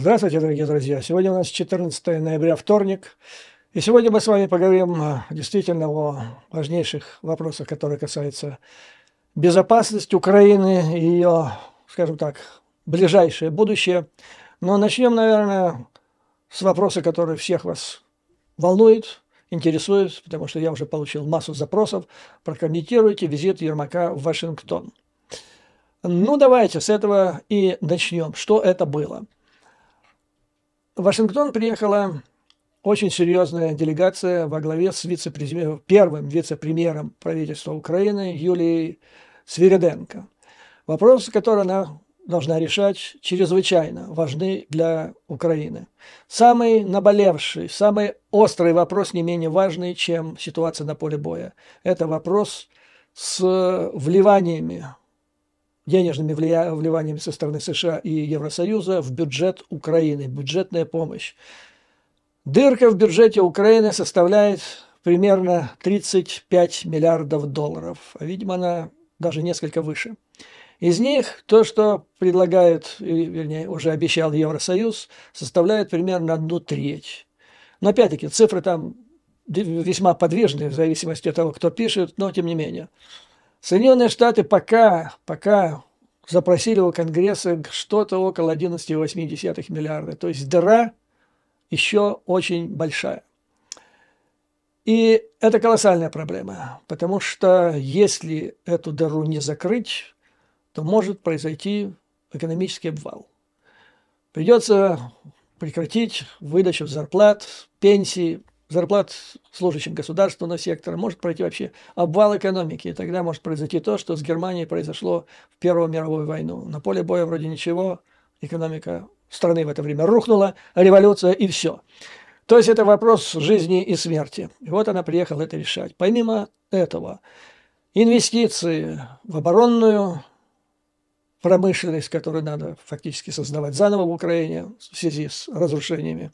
Здравствуйте, дорогие друзья! Сегодня у нас 14 ноября, вторник. И сегодня мы с вами поговорим а, действительно о важнейших вопросах, которые касаются безопасности Украины и ее, скажем так, ближайшее будущее. Но начнем, наверное, с вопроса, который всех вас волнует, интересует, потому что я уже получил массу запросов. Прокомментируйте визит Ермака в Вашингтон. Ну, давайте с этого и начнем. Что это было? В Вашингтон приехала очень серьезная делегация во главе с вице первым вице-премьером правительства Украины Юлией Свириденко. Вопросы, которые она должна решать, чрезвычайно важны для Украины. Самый наболевший, самый острый вопрос, не менее важный, чем ситуация на поле боя, это вопрос с вливаниями денежными вливаниями со стороны США и Евросоюза в бюджет Украины, бюджетная помощь. Дырка в бюджете Украины составляет примерно 35 миллиардов долларов, а, видимо, она даже несколько выше. Из них то, что предлагает, вернее, уже обещал Евросоюз, составляет примерно одну треть. Но опять-таки цифры там весьма подвижны в зависимости от того, кто пишет, но тем не менее – Соединенные Штаты пока, пока запросили у Конгресса что-то около 11,8 миллиарда. То есть дыра еще очень большая. И это колоссальная проблема, потому что если эту дыру не закрыть, то может произойти экономический обвал. Придется прекратить выдачу зарплат, пенсий, зарплат служащим государственного сектора, может пройти вообще обвал экономики, и тогда может произойти то, что с Германией произошло в Первую мировую войну. На поле боя вроде ничего, экономика страны в это время рухнула, революция и все. То есть это вопрос жизни и смерти. И вот она приехала это решать. Помимо этого, инвестиции в оборонную промышленность, которую надо фактически создавать заново в Украине в связи с разрушениями,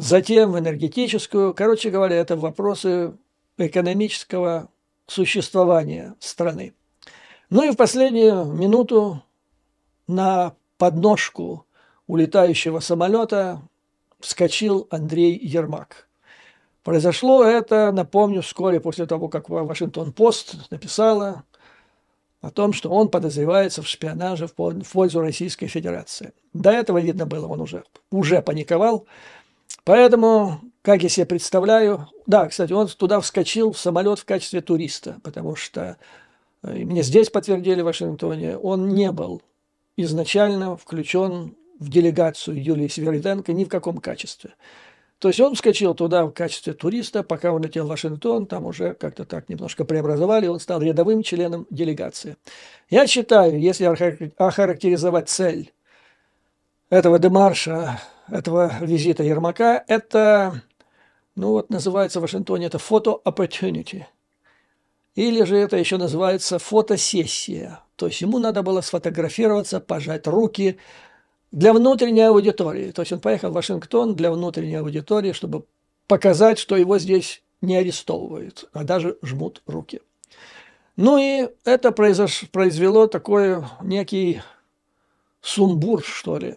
затем в энергетическую. Короче говоря, это вопросы экономического существования страны. Ну и в последнюю минуту на подножку улетающего самолета вскочил Андрей Ермак. Произошло это, напомню, вскоре после того, как Вашингтон-Пост написала о том, что он подозревается в шпионаже в пользу Российской Федерации. До этого видно было, он уже, уже паниковал, Поэтому, как я себе представляю, да, кстати, он туда вскочил в самолет в качестве туриста, потому что э, мне здесь подтвердили в Вашингтоне, он не был изначально включен в делегацию Юлии Севериденко ни в каком качестве. То есть он вскочил туда в качестве туриста, пока он летел в Вашингтон, там уже как-то так немножко преобразовали, он стал рядовым членом делегации. Я считаю, если охарактеризовать цель этого демарша этого визита Ермака, это, ну вот называется в Вашингтоне, это фото opportunity. Или же это еще называется фотосессия. То есть ему надо было сфотографироваться, пожать руки для внутренней аудитории. То есть он поехал в Вашингтон для внутренней аудитории, чтобы показать, что его здесь не арестовывают, а даже жмут руки. Ну и это произош... произвело такой некий сумбур, что ли,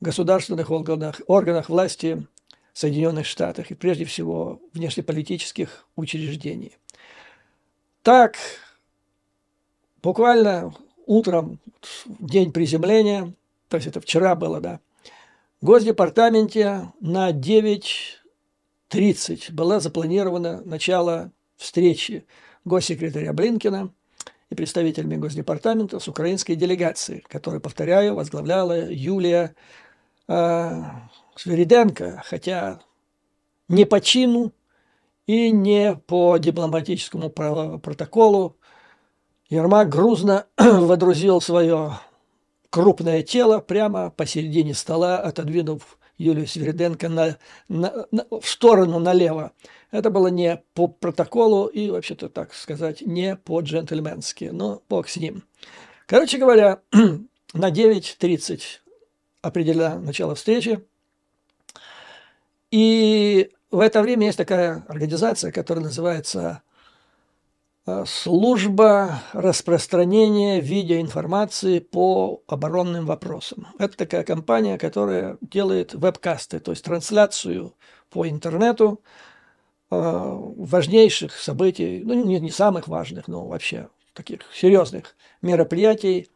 государственных органах, органах власти Соединенных Штатов и прежде всего внешнеполитических учреждений. Так, буквально утром, день приземления, то есть это вчера было, да, в Госдепартаменте на 9.30 было запланировано начало встречи госсекретаря Блинкина и представителями Госдепартамента с украинской делегацией, которую, повторяю, возглавляла Юлия э, Свириденко, хотя не по чину и не по дипломатическому протоколу, Ермак грузно водрузил свое крупное тело прямо посередине стола, отодвинув Юлию Свериденко на, на, на, в сторону налево. Это было не по протоколу и, вообще-то так сказать, не по-джентльменски, но ну, бог с ним. Короче говоря, на 9.30 определя начало встречи. И в это время есть такая организация, которая называется э, служба распространения видеоинформации по оборонным вопросам. Это такая компания, которая делает вебкасты, то есть трансляцию по интернету э, важнейших событий, ну не, не самых важных, но вообще таких серьезных мероприятий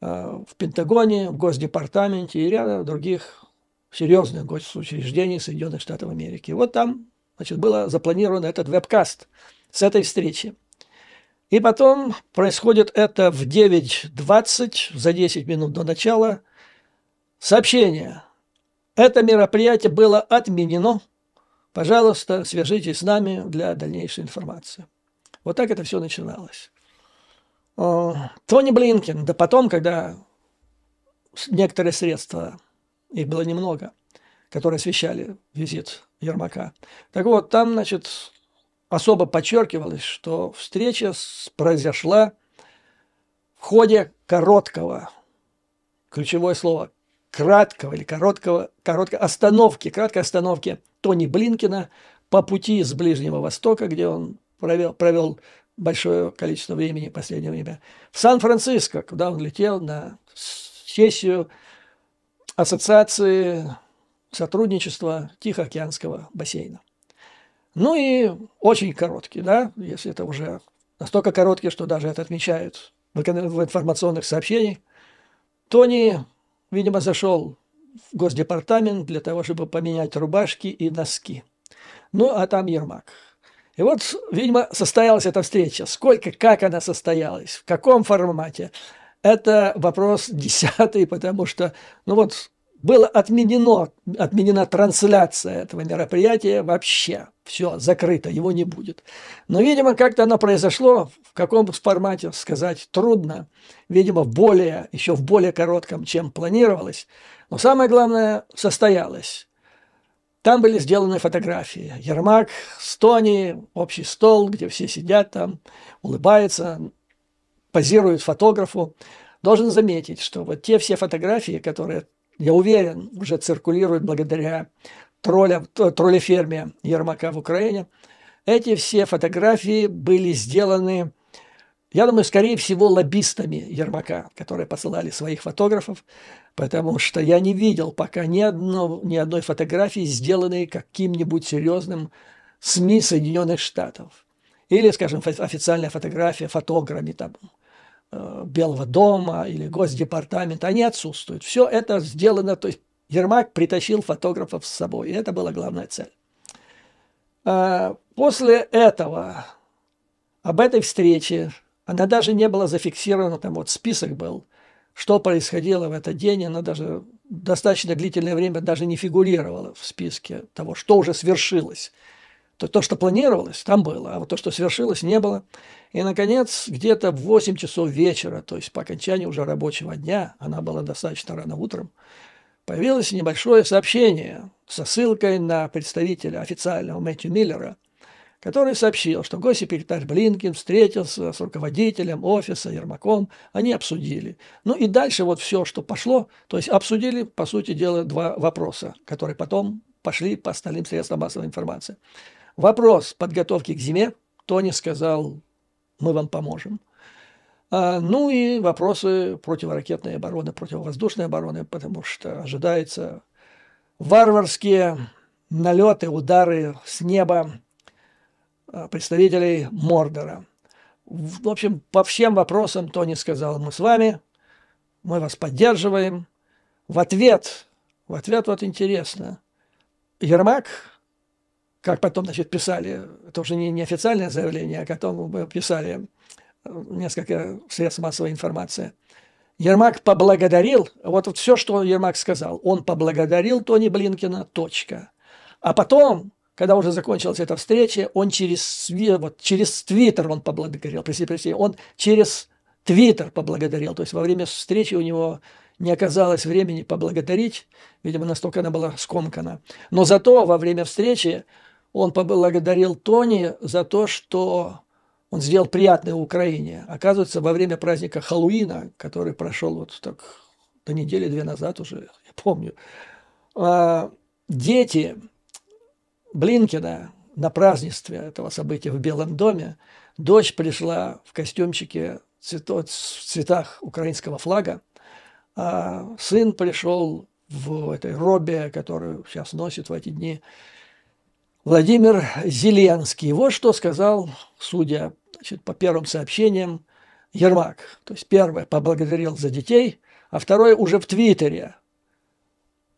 Э, в Пентагоне, в Госдепартаменте и ряда других серьезных госучреждений Соединенных Штатов Америки. Вот там значит, было запланировано этот вебкаст с этой встречи. И потом происходит это в 9.20, за 10 минут до начала, сообщение. Это мероприятие было отменено. Пожалуйста, свяжитесь с нами для дальнейшей информации. Вот так это все начиналось. Э, Тони Блинкин, да потом, когда некоторые средства, их было немного, которые освещали визит Ермака. Так вот, там, значит, особо подчеркивалось, что встреча произошла в ходе короткого, ключевое слово, краткого или короткого, короткой остановки, краткой остановки Тони Блинкина по пути с Ближнего Востока, где он провел, провел большое количество времени в последнее время. В Сан-Франциско, куда он летел на сессию Ассоциации сотрудничества Тихоокеанского бассейна. Ну и очень короткий, да, если это уже настолько короткий, что даже это отмечают в информационных сообщениях. Тони, видимо, зашел в Госдепартамент для того, чтобы поменять рубашки и носки. Ну, а там Ермак – и вот, видимо, состоялась эта встреча. Сколько, как она состоялась, в каком формате, это вопрос десятый, потому что, ну вот, было отменено, отменена трансляция этого мероприятия вообще. Все, закрыто, его не будет. Но, видимо, как-то оно произошло, в каком формате сказать трудно. Видимо, более, еще в более коротком, чем планировалось. Но самое главное, состоялось. Там были сделаны фотографии. Ермак, Стони, общий стол, где все сидят там, улыбаются, позируют фотографу. Должен заметить, что вот те все фотографии, которые, я уверен, уже циркулируют благодаря тролля, троллеферме Ермака в Украине, эти все фотографии были сделаны я думаю, скорее всего, лоббистами Ермака, которые посылали своих фотографов, потому что я не видел пока ни, одно, ни одной фотографии, сделанной каким-нибудь серьезным СМИ Соединенных Штатов. Или, скажем, официальная фотография фотограмми там, э, Белого дома или Госдепартамента, они отсутствуют. Все это сделано, то есть Ермак притащил фотографов с собой, и это была главная цель. А, после этого об этой встрече она даже не была зафиксирована, там вот список был, что происходило в этот день, она даже достаточно длительное время даже не фигурировала в списке того, что уже свершилось. То, то, что планировалось, там было, а вот то, что свершилось, не было. И, наконец, где-то в 8 часов вечера, то есть по окончании уже рабочего дня, она была достаточно рано утром, появилось небольшое сообщение со ссылкой на представителя официального Мэтью Миллера – который сообщил, что госсекретарь Блинкин встретился с руководителем офиса Ермаком, они обсудили. Ну и дальше вот все, что пошло, то есть обсудили, по сути дела, два вопроса, которые потом пошли по остальным средствам массовой информации. Вопрос подготовки к зиме, Тони сказал, мы вам поможем. А, ну и вопросы противоракетной обороны, противовоздушной обороны, потому что ожидаются варварские налеты, удары с неба Э, представителей Мордора. В общем, по всем вопросам Тони сказал, мы с вами, мы вас поддерживаем. В ответ, в ответ вот интересно, Ермак, как потом, значит, писали, это уже не, не официальное заявление, а потом писали э, несколько средств массовой информации, Ермак поблагодарил, вот, вот все, что Ермак сказал, он поблагодарил Тони Блинкина, точка. А потом когда уже закончилась эта встреча, он через, вот, через Твиттер он поблагодарил, он через Твиттер поблагодарил. То есть во время встречи у него не оказалось времени поблагодарить, видимо, настолько она была скомкана. Но зато во время встречи он поблагодарил Тони за то, что он сделал приятное Украине. Оказывается, во время праздника Хэллоуина, который прошел вот так до недели-две назад уже, я помню, а, дети Блинкина на празднестве этого события в Белом доме дочь пришла в костюмчике цвето, в цветах украинского флага, а сын пришел в этой робе, которую сейчас носит в эти дни Владимир Зеленский. Вот что сказал, судя значит, по первым сообщениям, Ермак. То есть первое поблагодарил за детей, а второе уже в Твиттере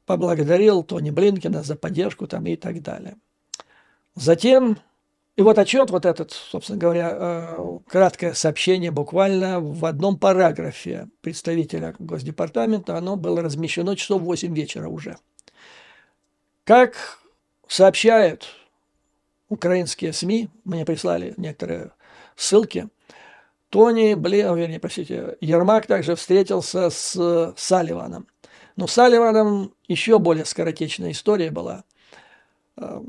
поблагодарил Тони Блинкина за поддержку там и так далее. Затем, и вот отчет вот этот, собственно говоря, э, краткое сообщение буквально в одном параграфе представителя Госдепартамента, оно было размещено часов 8 вечера уже. Как сообщают украинские СМИ, мне прислали некоторые ссылки, Тони, блин, вернее, простите, Ермак также встретился с Салливаном. Но с Салливаном еще более скоротечная история была –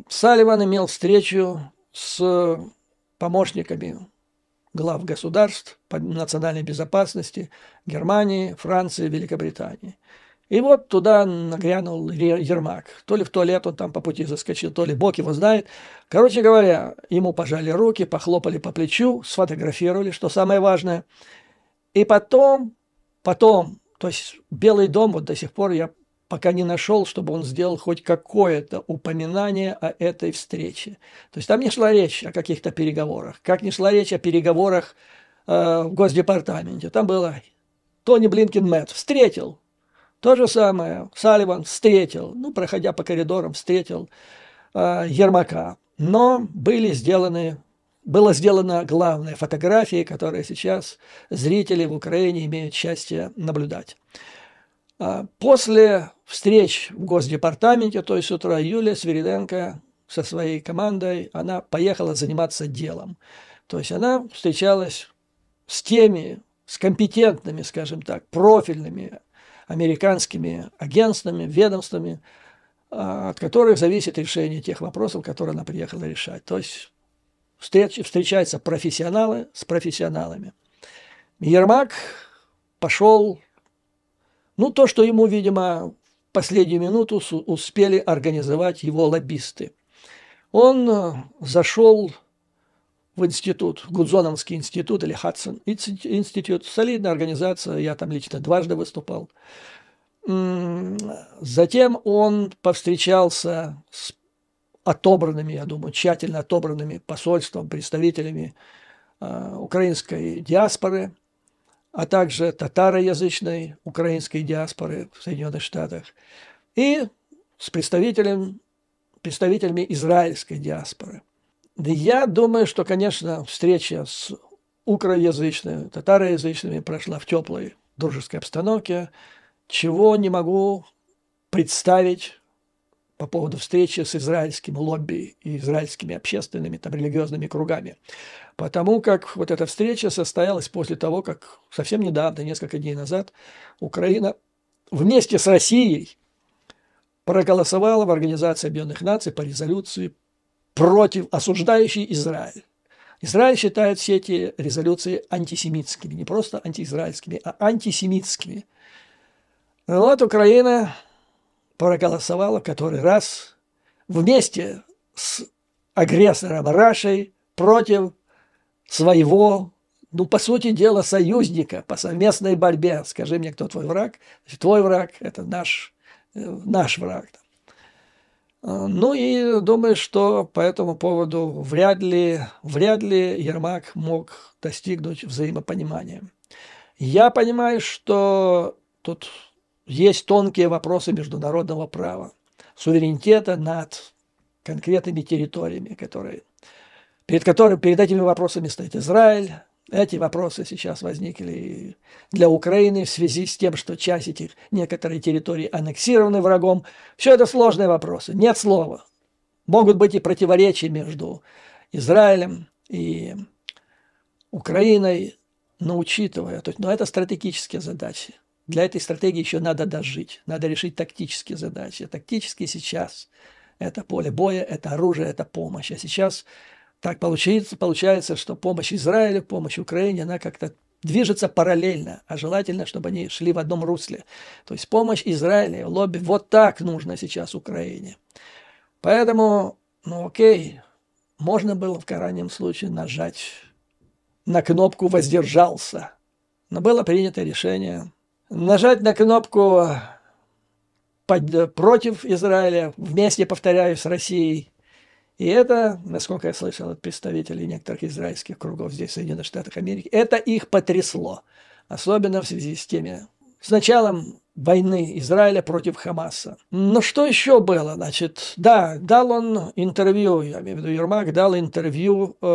Салливан имел встречу с помощниками глав государств по национальной безопасности Германии, Франции, Великобритании. И вот туда нагрянул Ермак. То ли в туалет он там по пути заскочил, то ли Бог его знает. Короче говоря, ему пожали руки, похлопали по плечу, сфотографировали, что самое важное. И потом, потом, то есть Белый дом, вот до сих пор я пока не нашел, чтобы он сделал хоть какое-то упоминание о этой встрече. То есть там не шла речь о каких-то переговорах, как не шла речь о переговорах э, в Госдепартаменте. Там было Тони Блинкин Мэтт встретил. То же самое Салливан встретил, ну, проходя по коридорам, встретил э, Ермака. Но были сделаны было сделано главное фотографии, которые сейчас зрители в Украине имеют счастье наблюдать. А, после встреч в Госдепартаменте, то есть с утра июля, Свириденко со своей командой, она поехала заниматься делом. То есть она встречалась с теми, с компетентными, скажем так, профильными американскими агентствами, ведомствами, а, от которых зависит решение тех вопросов, которые она приехала решать. То есть встреч, встречаются профессионалы с профессионалами. Ермак пошел ну, то, что ему, видимо, в последнюю минуту успели организовать его лоббисты. Он э, зашел в институт, Гудзоновский институт или Хадсон институт, солидная организация, я там лично дважды выступал. Затем он повстречался с отобранными, я думаю, тщательно отобранными посольством, представителями э, украинской диаспоры а также татароязычной украинской диаспоры в Соединенных Штатах и с представителем, представителями израильской диаспоры. я думаю, что, конечно, встреча с украязычными, татароязычными прошла в теплой дружеской обстановке, чего не могу представить по поводу встречи с израильским лобби и израильскими общественными, там, религиозными кругами. Потому как вот эта встреча состоялась после того, как совсем недавно, несколько дней назад, Украина вместе с Россией проголосовала в Организации Объединенных Наций по резолюции против осуждающей Израиль. Израиль считает все эти резолюции антисемитскими, не просто антиизраильскими, а антисемитскими. Ну вот Украина проголосовала который раз вместе с агрессором Рашей против своего, ну, по сути дела, союзника по совместной борьбе. Скажи мне, кто твой враг? Твой враг – это наш, э, наш враг. А, ну и думаю, что по этому поводу вряд ли, вряд ли Ермак мог достигнуть взаимопонимания. Я понимаю, что тут есть тонкие вопросы международного права, суверенитета над конкретными территориями, которые, перед, которыми, перед этими вопросами стоит Израиль. Эти вопросы сейчас возникли для Украины в связи с тем, что часть этих, некоторых территорий аннексированы врагом. Все это сложные вопросы, нет слова. Могут быть и противоречия между Израилем и Украиной, но учитывая, то есть, но это стратегические задачи. Для этой стратегии еще надо дожить, надо решить тактические задачи. Тактические сейчас – это поле боя, это оружие, это помощь. А сейчас так получается, получается, что помощь Израилю, помощь Украине, она как-то движется параллельно, а желательно, чтобы они шли в одном русле. То есть помощь Израиля, лобби, вот так нужно сейчас Украине. Поэтому, ну окей, можно было в крайнем случае нажать на кнопку «воздержался». Но было принято решение нажать на кнопку под, против Израиля, вместе, повторяю, с Россией. И это, насколько я слышал от представителей некоторых израильских кругов здесь, в Соединенных Штатах Америки, это их потрясло, особенно в связи с теми, с началом войны Израиля против Хамаса. Но что еще было? Значит, да, дал он интервью, я имею в виду Ермак, дал интервью э,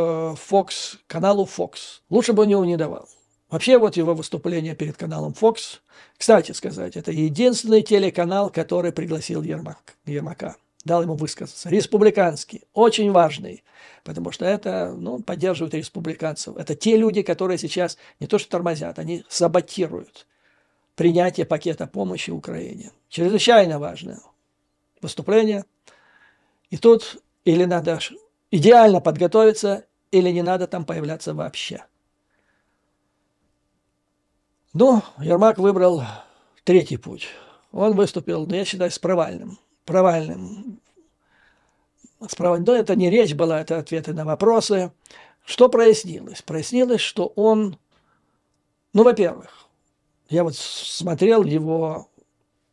Fox, каналу Fox. Лучше бы он его не давал. Вообще вот его выступление перед каналом Fox, кстати сказать, это единственный телеканал, который пригласил Ермак, Ермака, дал ему высказаться. Республиканский, очень важный, потому что это, ну, поддерживает республиканцев. Это те люди, которые сейчас не то что тормозят, они саботируют принятие пакета помощи Украине. Чрезвычайно важное выступление. И тут или надо идеально подготовиться, или не надо там появляться вообще. Ну, Ермак выбрал третий путь. Он выступил, ну, я считаю, с провальным. Провальным. С провальным. Но это не речь была, это ответы на вопросы. Что прояснилось? Прояснилось, что он, ну, во-первых, я вот смотрел его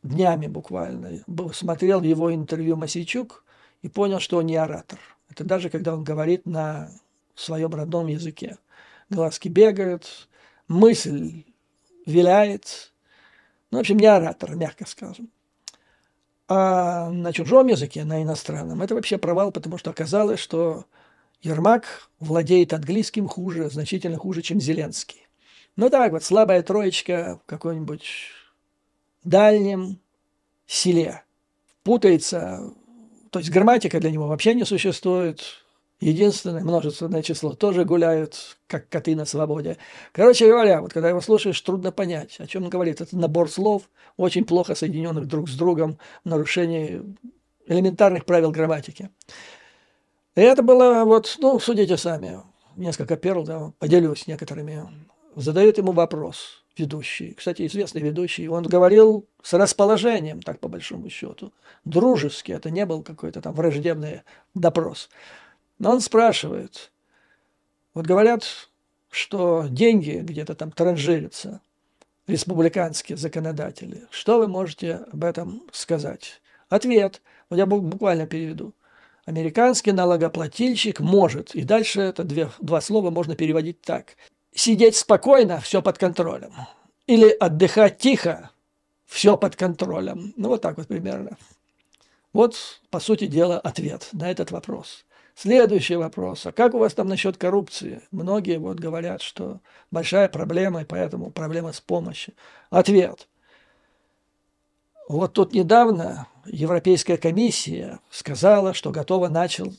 днями буквально, смотрел его интервью Масичук и понял, что он не оратор. Это даже когда он говорит на своем родном языке. Глазки бегают, мысль виляет. Ну, в общем, не оратор, мягко скажем. А на чужом языке, на иностранном, это вообще провал, потому что оказалось, что Ермак владеет английским хуже, значительно хуже, чем Зеленский. Ну так вот, слабая троечка в каком-нибудь дальнем селе путается, то есть грамматика для него вообще не существует, единственное множественное число, тоже гуляют, как коты на свободе. Короче говоря, вот когда его слушаешь, трудно понять, о чем он говорит. Это набор слов, очень плохо соединенных друг с другом, нарушение элементарных правил грамматики. И это было вот, ну, судите сами, несколько перл, да, поделюсь некоторыми. Задает ему вопрос ведущий, кстати, известный ведущий, он говорил с расположением, так по большому счету, дружески, это не был какой-то там враждебный допрос. Но он спрашивает, вот говорят, что деньги где-то там транжирятся, республиканские законодатели. Что вы можете об этом сказать? Ответ, вот я буквально переведу. Американский налогоплательщик может, и дальше это две, два слова можно переводить так. Сидеть спокойно, все под контролем. Или отдыхать тихо, все под контролем. Ну вот так вот примерно. Вот, по сути дела, ответ на этот вопрос. Следующий вопрос. А как у вас там насчет коррупции? Многие вот говорят, что большая проблема, и поэтому проблема с помощью. Ответ. Вот тут недавно Европейская комиссия сказала, что готова начал,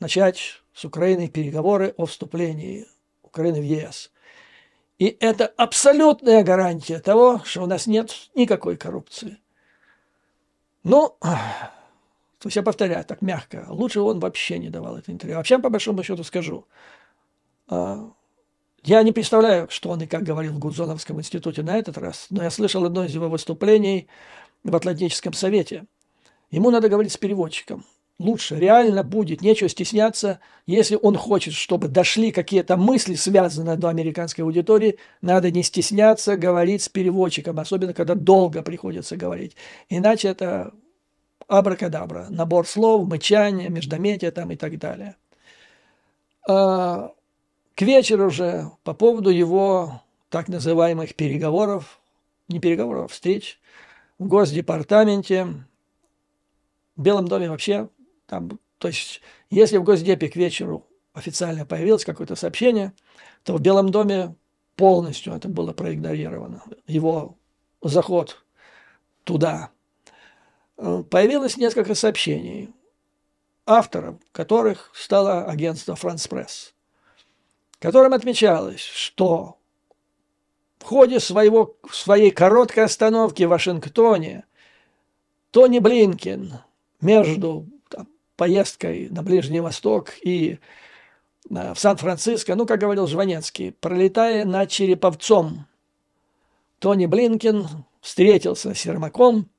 начать с Украины переговоры о вступлении Украины в ЕС. И это абсолютная гарантия того, что у нас нет никакой коррупции. Ну, то есть я повторяю так мягко, лучше он вообще не давал это интервью. Вообще, по большому счету, скажу, а, я не представляю, что он и как говорил в Гудзоновском институте на этот раз, но я слышал одно из его выступлений в Атлантическом совете. Ему надо говорить с переводчиком. Лучше, реально будет, нечего стесняться. Если он хочет, чтобы дошли какие-то мысли, связанные до американской аудитории, надо не стесняться говорить с переводчиком, особенно когда долго приходится говорить. Иначе это абракадабра, набор слов, мычание, междометия там и так далее. А, к вечеру же по поводу его так называемых переговоров, не переговоров, а встреч в Госдепартаменте, в Белом доме вообще, там, то есть если в Госдепе к вечеру официально появилось какое-то сообщение, то в Белом доме полностью это было проигнорировано. Его заход туда – Э, появилось несколько сообщений, автором которых стало агентство «Франс Пресс», которым отмечалось, что в ходе своего, своей короткой остановки в Вашингтоне Тони Блинкин между там, поездкой на Ближний Восток и э, в Сан-Франциско, ну, как говорил Жванецкий, пролетая над Череповцом, Тони Блинкин встретился с Ермаком –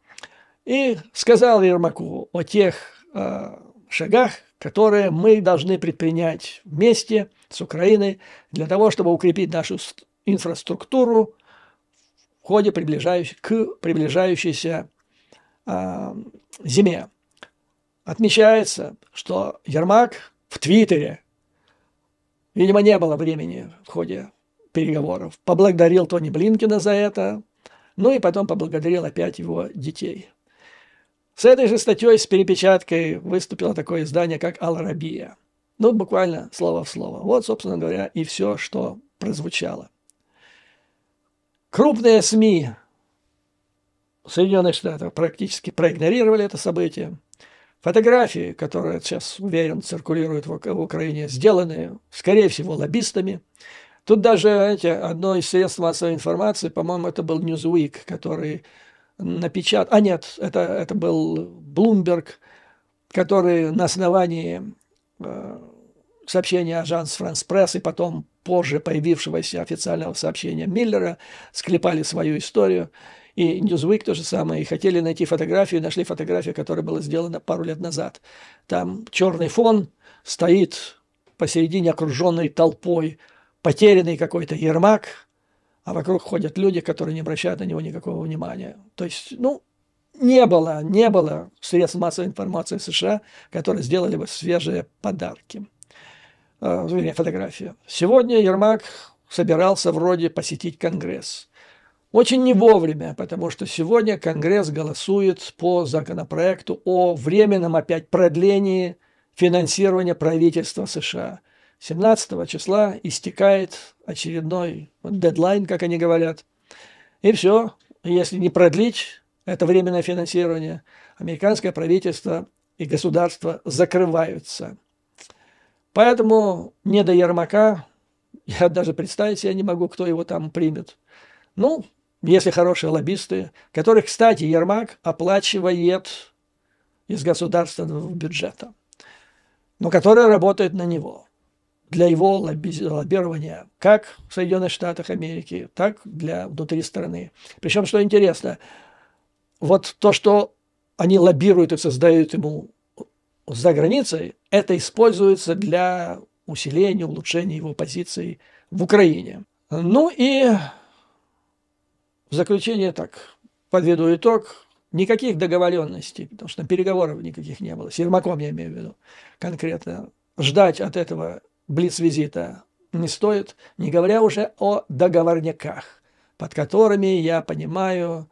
и сказал Ермаку о тех э, шагах, которые мы должны предпринять вместе с Украиной для того, чтобы укрепить нашу инфраструктуру в ходе приближающей, к приближающейся э, зиме. Отмечается, что Ермак в Твиттере, видимо, не было времени в ходе переговоров, поблагодарил Тони Блинкина за это, ну и потом поблагодарил опять его детей. С этой же статьей с перепечаткой выступило такое издание, как ал Ну, буквально слово в слово. Вот, собственно говоря, и все, что прозвучало. Крупные СМИ Соединенных Штатов практически проигнорировали это событие. Фотографии, которые сейчас, уверен, циркулируют в, в Украине, сделаны, скорее всего, лоббистами. Тут даже, знаете, одно из средств массовой информации, по-моему, это был Newsweek, который напечат... А нет, это, это был Блумберг, который на основании э, сообщения Ажанс Франс Пресс и потом позже появившегося официального сообщения Миллера склепали свою историю. И Newsweek то же самое. И хотели найти фотографию, нашли фотографию, которая была сделана пару лет назад. Там черный фон стоит посередине окруженной толпой потерянный какой-то Ермак, а вокруг ходят люди, которые не обращают на него никакого внимания. То есть, ну, не было, не было средств массовой информации в США, которые сделали бы свежие подарки, э, вернее, фотографии. Сегодня Ермак собирался вроде посетить Конгресс. Очень не вовремя, потому что сегодня Конгресс голосует по законопроекту о временном опять продлении финансирования правительства США – 17 числа истекает очередной дедлайн, как они говорят. И все, если не продлить это временное финансирование, американское правительство и государство закрываются. Поэтому не до Ермака, я даже представить себе не могу, кто его там примет. Ну, если хорошие лоббисты, которых, кстати, Ермак оплачивает из государственного бюджета, но которые работают на него – для его лоббирования как в Соединенных Штатах Америки, так для внутри страны. Причем, что интересно, вот то, что они лоббируют и создают ему за границей, это используется для усиления, улучшения его позиций в Украине. Ну и в заключение так, подведу итог, никаких договоренностей, потому что переговоров никаких не было, с Ермаком я имею в виду конкретно, ждать от этого блиц-визита не стоит, не говоря уже о договорняках, под которыми я понимаю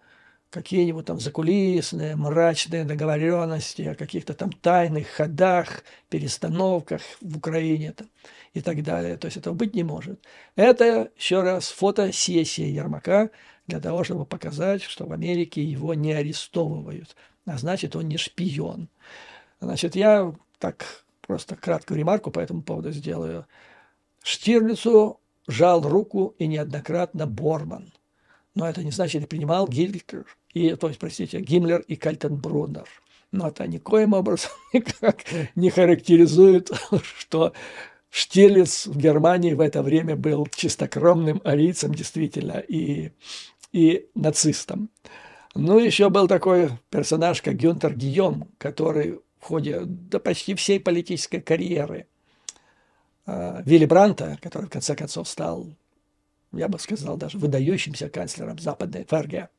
какие-нибудь там закулисные, мрачные договоренности о каких-то там тайных ходах, перестановках в Украине там, и так далее. То есть этого быть не может. Это, еще раз, фотосессия Ермака для того, чтобы показать, что в Америке его не арестовывают, а значит, он не шпион. Значит, я так просто краткую ремарку по этому поводу сделаю. Штирлицу жал руку и неоднократно Борман. Но это не значит, принимал Гильдер, и, то есть, простите, Гиммлер и Кальтенбруннер. Но это никоим образом никак не характеризует, что Штирлиц в Германии в это время был чистокровным арийцем, действительно, и, и нацистом. Ну, еще был такой персонаж, как Гюнтер Гийом, который в ходе да, почти всей политической карьеры а, Вилли Бранта, который в конце концов стал, я бы сказал, даже выдающимся канцлером Западной ФРГ.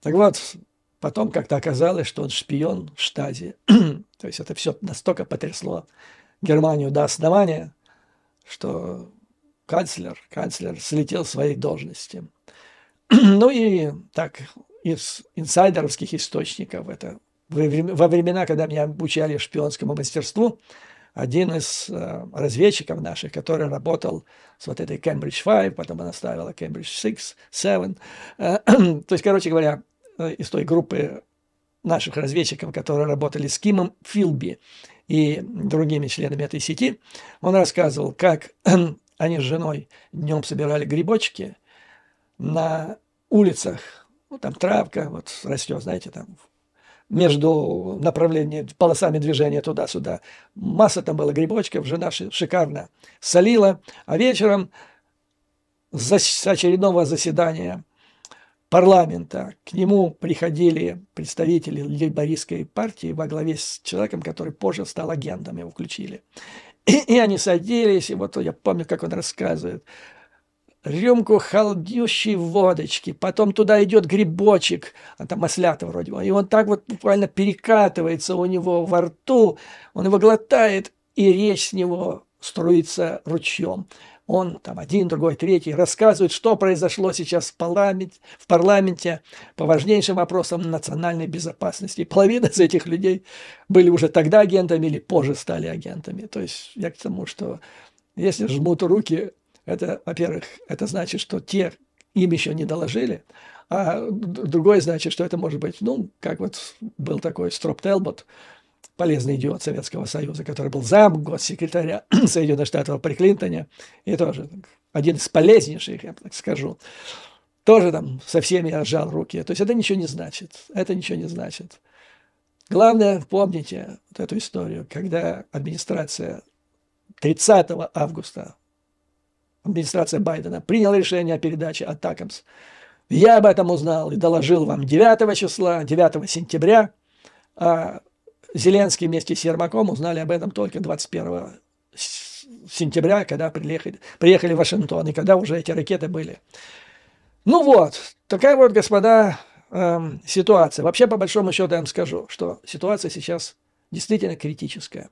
Так вот, потом как-то оказалось, что он шпион в штазе. То есть это все настолько потрясло Германию до основания, что канцлер, канцлер слетел с своей должности. ну и так, из инсайдеровских источников это во времена, когда меня обучали шпионскому мастерству, один из э, разведчиков наших, который работал с вот этой Cambridge 5, потом она ставила Cambridge 6, 7. Э, то есть, короче говоря, э, из той группы наших разведчиков, которые работали с Кимом Филби и другими членами этой сети, он рассказывал, как они с женой днем собирали грибочки на улицах, ну, там травка вот растет, знаете, там между направлениями, полосами движения туда-сюда. Масса там была грибочков, жена шикарно солила. А вечером с очередного заседания парламента к нему приходили представители лейбористской партии во главе с человеком, который позже стал агентом, его включили. И, и они садились, и вот я помню, как он рассказывает, рюмку холдющей водочки, потом туда идет грибочек, а там маслята вроде бы, и он так вот буквально перекатывается у него во рту, он его глотает, и речь с него струится ручьем. Он там один, другой, третий рассказывает, что произошло сейчас в парламенте, в парламенте по важнейшим вопросам национальной безопасности. половина из этих людей были уже тогда агентами или позже стали агентами. То есть я к тому, что если жмут руки, это, во-первых, это значит, что те им еще не доложили, а другое значит, что это может быть, ну, как вот был такой Строп Телбот, полезный идиот Советского Союза, который был зам госсекретаря Соединенных Штатов при Клинтоне, и тоже один из полезнейших, я так скажу, тоже там со всеми я руки. То есть это ничего не значит. Это ничего не значит. Главное, помните вот эту историю, когда администрация 30 августа администрация Байдена приняла решение о передаче Атакамс. Я об этом узнал и доложил вам 9 числа, 9 сентября. А Зеленский вместе с Ермаком узнали об этом только 21 сентября, когда приехали, приехали в Вашингтон, и когда уже эти ракеты были. Ну вот, такая вот, господа, эм, ситуация. Вообще, по большому счету, я вам скажу, что ситуация сейчас действительно критическая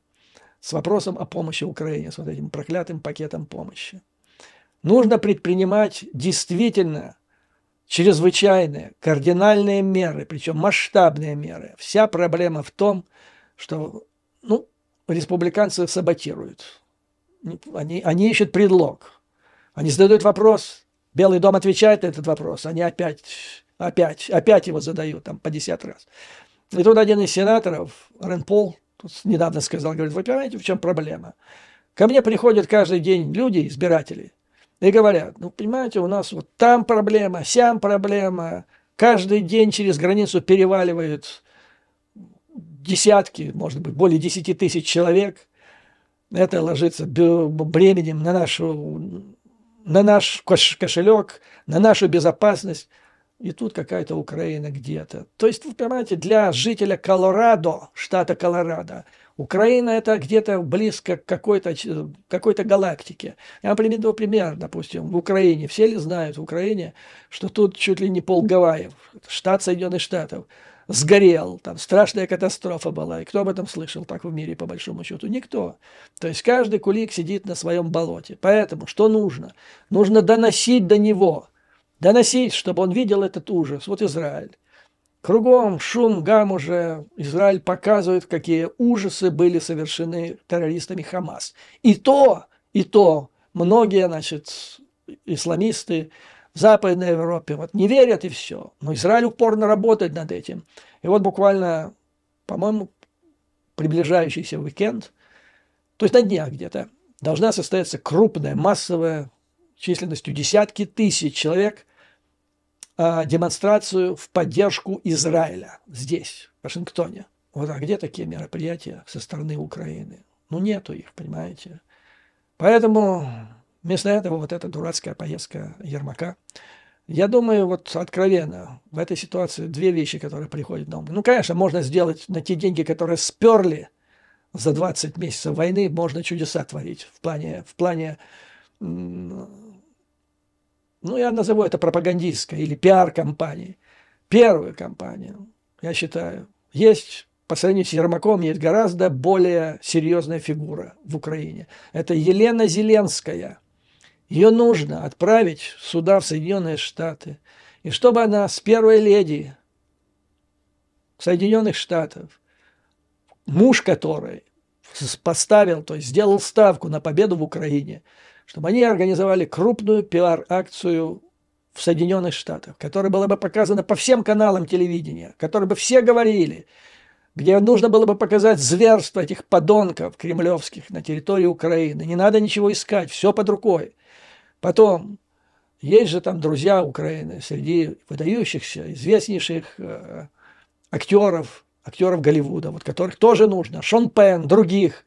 с вопросом о помощи Украине, с вот этим проклятым пакетом помощи нужно предпринимать действительно чрезвычайные, кардинальные меры, причем масштабные меры. Вся проблема в том, что ну, республиканцы саботируют. Они, они ищут предлог. Они задают вопрос, Белый дом отвечает на этот вопрос, они опять, опять, опять его задают там по 10 раз. И тут один из сенаторов, Рен Пол, тут недавно сказал, говорит, вы понимаете, в чем проблема? Ко мне приходят каждый день люди, избиратели, и говорят, ну, понимаете, у нас вот там проблема, сям проблема, каждый день через границу переваливают десятки, может быть, более 10 тысяч человек. Это ложится бременем на, нашу, на наш кошелек, на нашу безопасность. И тут какая-то Украина где-то. То есть, вы понимаете, для жителя Колорадо, штата Колорадо, Украина – это где-то близко к какой-то какой галактике. Я приведу пример, допустим, в Украине. Все ли знают в Украине, что тут чуть ли не пол Гавайев, штат Соединенных Штатов, сгорел, там страшная катастрофа была. И кто об этом слышал так в мире, по большому счету? Никто. То есть каждый кулик сидит на своем болоте. Поэтому что нужно? Нужно доносить до него – доносить, чтобы он видел этот ужас. Вот Израиль. Кругом шум, гам уже. Израиль показывает, какие ужасы были совершены террористами Хамас. И то, и то многие, значит, исламисты в Западной Европе вот не верят и все. Но Израиль упорно работает над этим. И вот буквально, по-моему, приближающийся уикенд, то есть на днях где-то, должна состояться крупная, массовая, численностью десятки тысяч человек – а, демонстрацию в поддержку Израиля здесь, в Вашингтоне. Вот а где такие мероприятия со стороны Украины? Ну, нету их, понимаете. Поэтому вместо этого вот эта дурацкая поездка Ермака. Я думаю, вот откровенно, в этой ситуации две вещи, которые приходят на ум. Ну, конечно, можно сделать на те деньги, которые сперли за 20 месяцев войны, можно чудеса творить в плане, в плане ну, я назову это пропагандистской или пиар-компанией. Первую компанию, я считаю, есть по сравнению с Ермаком есть гораздо более серьезная фигура в Украине. Это Елена Зеленская. Ее нужно отправить сюда, в Соединенные Штаты. И чтобы она с первой леди Соединенных Штатов, муж которой поставил, то есть сделал ставку на победу в Украине – чтобы они организовали крупную пиар-акцию в Соединенных Штатах, которая была бы показана по всем каналам телевидения, которые бы все говорили, где нужно было бы показать зверство этих подонков кремлевских на территории Украины. Не надо ничего искать, все под рукой. Потом, есть же там друзья Украины среди выдающихся, известнейших э, актеров, актеров Голливуда, вот которых тоже нужно, Шон Пен, других.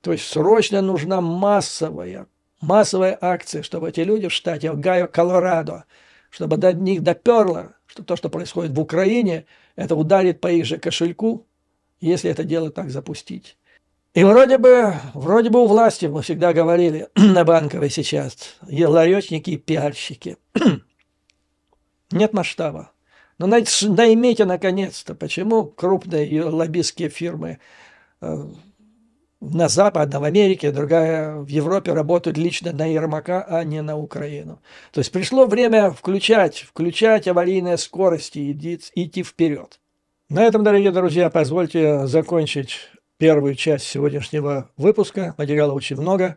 То есть срочно нужна массовая массовые акции, чтобы эти люди в штате Огайо, Колорадо, чтобы до них доперло, что то, что происходит в Украине, это ударит по их же кошельку, если это дело так запустить. И вроде бы, вроде бы у власти, мы всегда говорили на банковой сейчас, ларечники и пиарщики. Нет масштаба. Но наймите наконец-то, почему крупные лоббистские фирмы э, на Запад, а в Америке, другая в Европе работают лично на Ермака, а не на Украину. То есть пришло время включать, включать аварийные скорости и идти вперед. На этом, дорогие друзья, позвольте закончить первую часть сегодняшнего выпуска. Материала очень много,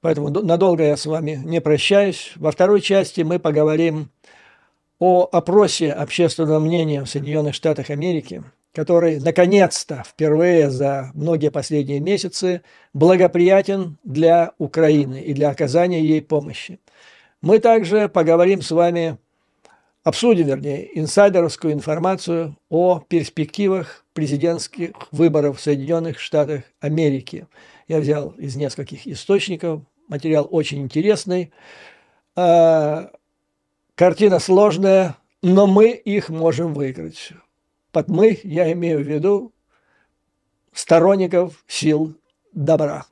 поэтому надолго я с вами не прощаюсь. Во второй части мы поговорим о опросе общественного мнения в Соединенных Штатах Америки – который наконец-то впервые за многие последние месяцы благоприятен для Украины и для оказания ей помощи. Мы также поговорим с вами, обсудим, вернее, инсайдерскую информацию о перспективах президентских выборов в Соединенных Штатах Америки. Я взял из нескольких источников, материал очень интересный. А, картина сложная, но мы их можем выиграть. Под «мы» я имею в виду сторонников сил добра.